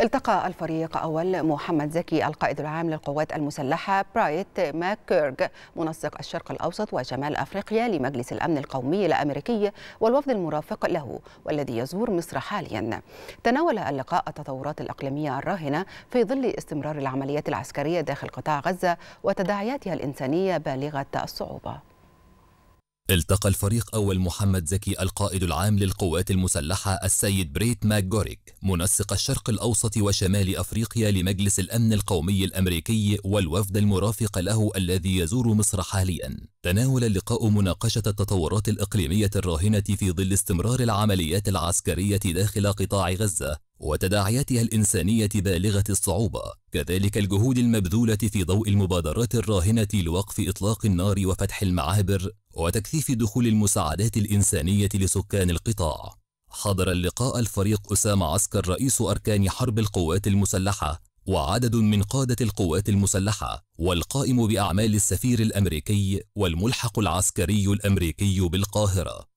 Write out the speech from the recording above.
التقى الفريق أول محمد زكي القائد العام للقوات المسلحة برايت ماكيرج منسق الشرق الأوسط وشمال أفريقيا لمجلس الأمن القومي الأمريكي والوفد المرافق له والذي يزور مصر حاليا تناول اللقاء التطورات الإقليمية الراهنة في ظل استمرار العمليات العسكرية داخل قطاع غزة وتداعياتها الإنسانية بالغة الصعوبة التقى الفريق أول محمد زكي القائد العام للقوات المسلحة السيد بريت ماك جوريك منسق الشرق الأوسط وشمال أفريقيا لمجلس الأمن القومي الأمريكي والوفد المرافق له الذي يزور مصر حاليا تناول اللقاء مناقشة التطورات الإقليمية الراهنة في ظل استمرار العمليات العسكرية داخل قطاع غزة وتداعياتها الإنسانية بالغة الصعوبة كذلك الجهود المبذولة في ضوء المبادرات الراهنة لوقف إطلاق النار وفتح المعابر وتكثيف دخول المساعدات الإنسانية لسكان القطاع حضر اللقاء الفريق أسامة عسكر رئيس أركان حرب القوات المسلحة وعدد من قادة القوات المسلحة والقائم بأعمال السفير الأمريكي والملحق العسكري الأمريكي بالقاهرة